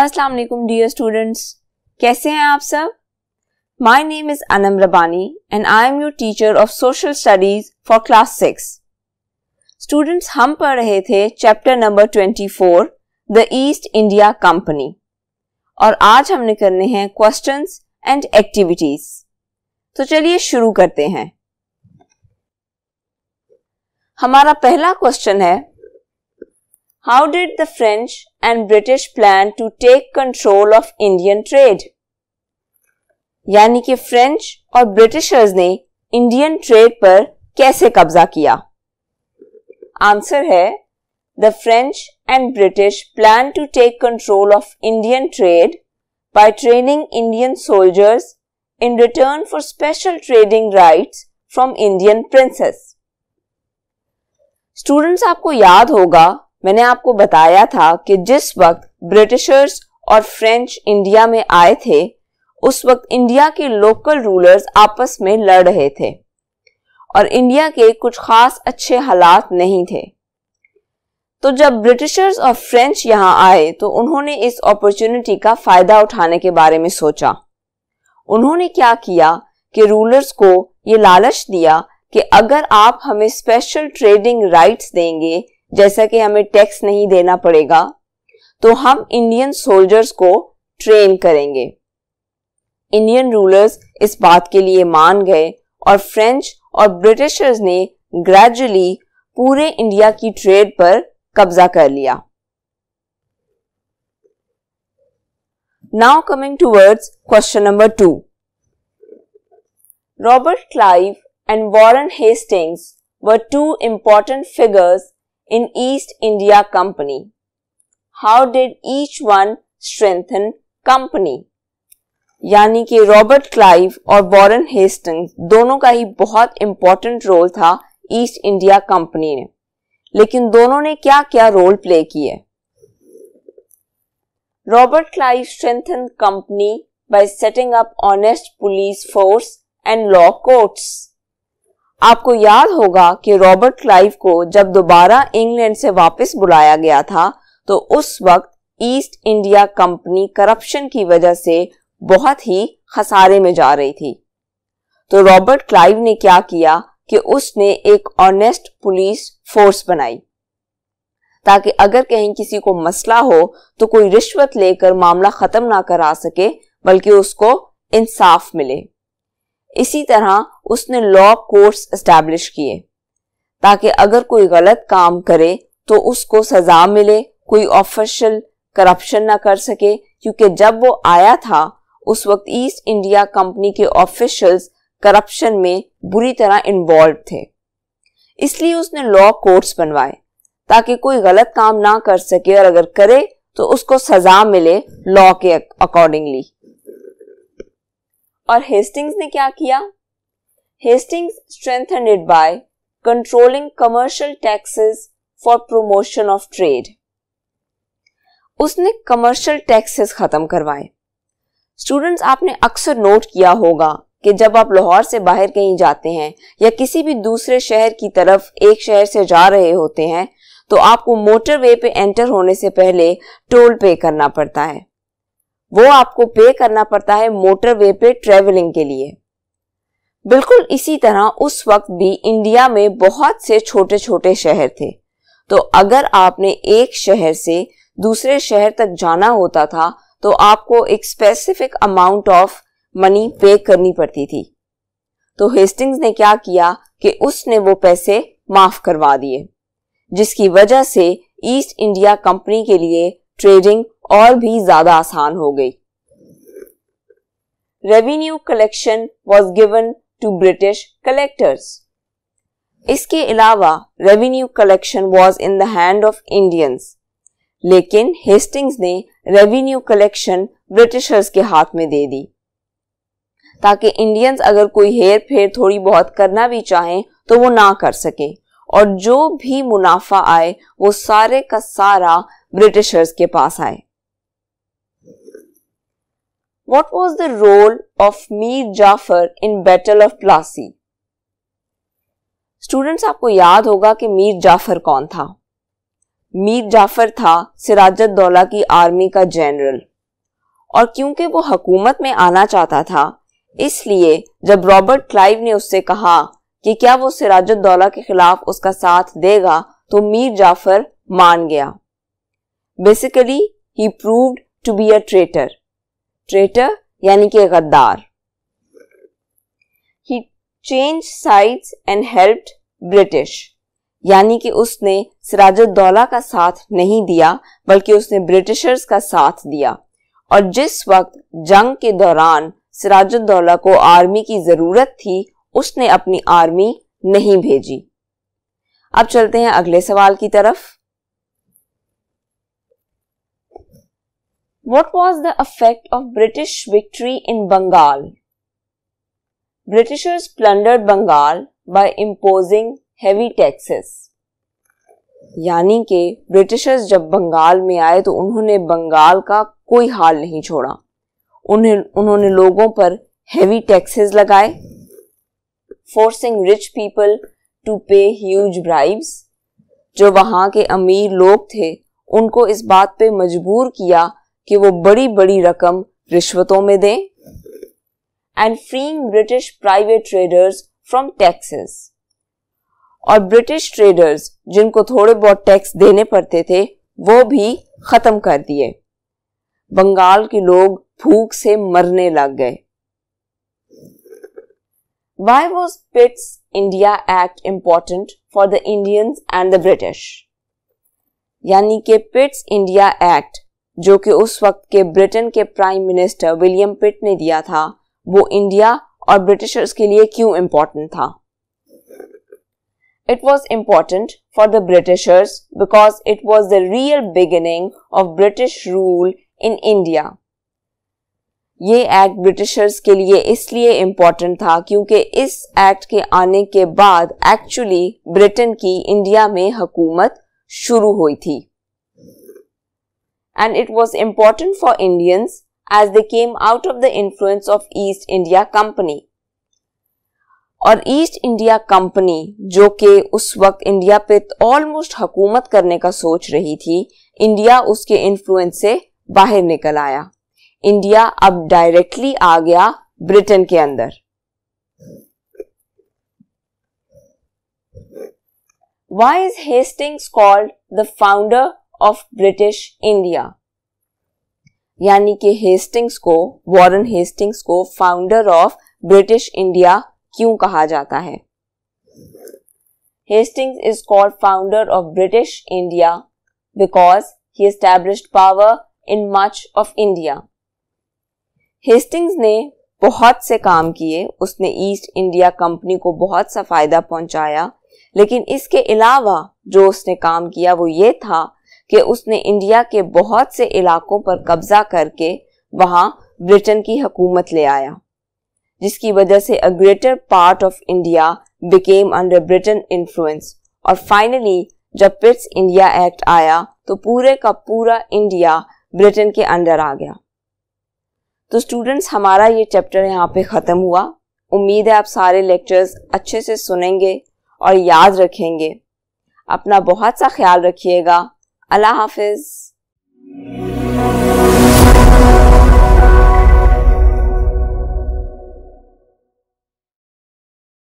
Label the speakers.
Speaker 1: अस्सलाम वालेकुम dear students कैसे हैं आप सब my name is Anam Rabbani and I am your teacher of social studies for class six students हम पढ़ रहे थे chapter number twenty four the East India Company और आज हमने करने हैं क्वेश्चन एंड एक्टिविटीज तो चलिए शुरू करते हैं हमारा पहला क्वेश्चन है how did the French and British plan to take control of Indian trade यानी कि फ्रेंच और ब्रिटिशर्स ने इंडियन ट्रेड पर कैसे कब्जा किया आंसर है the French and British plan to take control of Indian trade by training Indian soldiers in return for special trading right from Indian princes students आपको याद होगा मैंने आपको बताया था कि जिस वक्त ब्रिटिशर्स और फ्रेंच इंडिया में आए थे उस वक्त इंडिया के लोकल रूलर्स आपस में लड़ रहे थे और इंडिया के कुछ खास अच्छे हालात नहीं थे तो जब ब्रिटिशर्स और फ्रेंच यहाँ आए तो उन्होंने इस अपॉर्चुनिटी का फायदा उठाने के बारे में सोचा उन्होंने क्या किया कि रूलर्स को ये लालच दिया कि अगर आप हमें स्पेशल ट्रेडिंग राइट्स देंगे जैसा कि हमें टैक्स नहीं देना पड़ेगा तो हम इंडियन सोल्जर्स को ट्रेन करेंगे इंडियन रूलर्स इस बात के लिए मान गए और फ्रेंच और ब्रिटिशर्स ने ग्रेजुअली पूरे इंडिया की ट्रेड पर कब्जा कर लिया now coming to words question number two Robert Clive and Warren Hastings were two important figures in East India Company. How did each one strengthen company? यानी कि रॉबर्ट क्लाइव और Warren Hasting दोनों का ही बहुत इंपॉर्टेंट रोल था East India Company ने लेकिन दोनों ने क्या क्या रोल प्ले किए Robert Clive strengthen company by setting up honest police force and law courts आपको याद होगा कि रॉबर्ट क्लाइव को जब दोबारा इंग्लैंड से वापस बुलाया गया था तो उस वक्त ईस्ट इंडिया कंपनी करप्शन की वजह से बहुत ही खसारे में जा रही थी तो रॉबर्ट क्लाइव ने क्या किया कि उसने एक ऑनेस्ट पुलिस फोर्स बनाई ताकि अगर कहीं किसी को मसला हो तो कोई रिश्वत लेकर मामला खत्म ना करा सके बल्कि उसको इंसाफ मिले इसी तरह उसने लॉ कोर्ट्स एस्टेब्लिश किए ताकि अगर कोई गलत काम करे तो उसको सजा मिले कोई ऑफिशियल करप्शन ना कर सके क्योंकि जब वो आया था उस वक्त ईस्ट इंडिया कंपनी के ऑफिशियल्स करप्शन में बुरी तरह इन्वॉल्व थे इसलिए उसने लॉ कोर्ट्स बनवाए ताकि कोई गलत काम ना कर सके और अगर करे तो उसको सजा मिले लॉ के अकॉर्डिंगली और हेस्टिंग्स ने क्या किया Hastings strengthen it by controlling commercial taxes for promotion of trade उसने कमर्शियल टैक्सेस खत्म करवाए स्टूडेंट्स आपने अक्सर नोट किया होगा कि जब आप लाहौर से बाहर कहीं जाते हैं या किसी भी दूसरे शहर की तरफ एक शहर से जा रहे होते हैं तो आपको मोटरवे पे एंटर होने से पहले टोल पे करना पड़ता है वो आपको पे करना पड़ता है मोटरवे पे ट्रेवलिंग के लिए बिल्कुल इसी तरह उस वक्त भी इंडिया में बहुत से छोटे छोटे शहर थे तो अगर आपने एक शहर से दूसरे शहर तक जाना होता था तो आपको एक स्पेसिफिक अमाउंट ऑफ मनी पे करनी पड़ती थी तो हेस्टिंग्स ने क्या किया कि उसने वो पैसे माफ करवा दिए जिसकी वजह से ईस्ट इंडिया कंपनी के लिए ट्रेडिंग और भी ज्यादा आसान हो गई revenue collection was given to British collectors इसके अलावा revenue collection was in the hand of Indians लेकिन हेस्टिंग्स ने रेवेन्यू कलेक्शन ब्रिटिशर्स के हाथ में दे दी ताकि इंडियंस अगर कोई हेर फेर थोड़ी बहुत करना भी चाहें तो वो ना कर सके और जो भी मुनाफा आए वो सारे का सारा ब्रिटिशर्स के पास आए What was the role of Mir Jafar in Battle of Plassey? Students आपको याद होगा कि मीर जाफर कौन था मीर जाफर था सिराजत दौला की आर्मी का जनरल और क्योंकि वो हकूमत में आना चाहता था इसलिए जब रॉबर्ट क्लाइव ने उससे कहा कि क्या वो सिराजत दौला के खिलाफ उसका साथ देगा तो मीर जाफर मान गया बेसिकली ही proved to be a traitor traitor यानी कि गद्दार he change sides and helped British यानी कि उसने सिराजुद्दौला का साथ नहीं दिया बल्कि उसने ब्रिटिशर्स का साथ दिया और जिस वक्त जंग के दौरान सिराजुद्दौला को आर्मी की जरूरत थी उसने अपनी आर्मी नहीं भेजी अब चलते हैं अगले सवाल की तरफ What was the effect of British victory in Bengal? Britishers plundered Bengal by imposing heavy taxes. यानी कि ब्रिटिशर्स जब बंगाल में आए तो उन्होंने बंगाल का कोई हाल नहीं छोड़ा उन्हें उन्होंने लोगों पर हैवी टैक्सेस लगाए forcing rich people to pay huge bribes जो वहाँ के अमीर लोग थे उनको इस बात पे मजबूर किया कि वो बड़ी बड़ी रकम रिश्वतों में दें and freeing British private traders from taxes और ब्रिटिश ट्रेडर्स जिनको थोड़े बहुत टैक्स देने पड़ते थे वो भी खत्म कर दिए बंगाल के लोग भूख से मरने लग गए Why was Pitt's India Act important for the Indians and the British? यानी के पिट्स इंडिया एक्ट जो कि उस वक्त के ब्रिटेन के प्राइम मिनिस्टर विलियम पिट ने दिया था वो इंडिया और ब्रिटिशर्स के लिए क्यों इम्पोर्टेंट था it was important for the Britishers because it was the real beginning of British rule in India ये एक्ट ब्रिटिशर्स के लिए इसलिए इम्पोर्टेंट था क्योंकि इस एक्ट के आने के बाद एक्चुअली ब्रिटेन की इंडिया में हुकूमत शुरू हुई थी and it was important for Indians as they came out of the influence of East India Company. और ईस्ट इंडिया कंपनी जो कि उस वक्त इंडिया पे ऑलमोस्ट हकूमत करने का सोच रही थी इंडिया उसके इन्फ्लुएंस से बाहर निकल आया इंडिया अब डायरेक्टली आ गया ब्रिटेन के अंदर why is Hastings called the founder of British India यानी कि हेस्टिंग्स को वॉरेन हेस्टिंग्स को फाउंडर ऑफ ब्रिटिश इंडिया क्यों कहा जाता है Hastings is called founder of British India because he establish power in much of India Hastings ने बहुत से काम किए उसने ईस्ट इंडिया कंपनी को बहुत सा फायदा पहुंचाया लेकिन इसके अलावा जो उसने काम किया वो ये था कि उसने इंडिया के बहुत से इलाकों पर कब्जा करके वहां ब्रिटेन की हकूमत ले आया जिसकी वजह से a greater part of India became under Britain influence और फाइनली जब पिट्स इंडिया एक्ट आया तो पूरे का पूरा इंडिया ब्रिटेन के अंडर आ गया तो स्टूडेंट्स हमारा ये चैप्टर यहाँ पे ख़त्म हुआ उम्मीद है आप सारे लेक्चर्स अच्छे से सुनेंगे और याद रखेंगे अपना बहुत सा ख्याल रखिएगा अल्लाह हाफिज़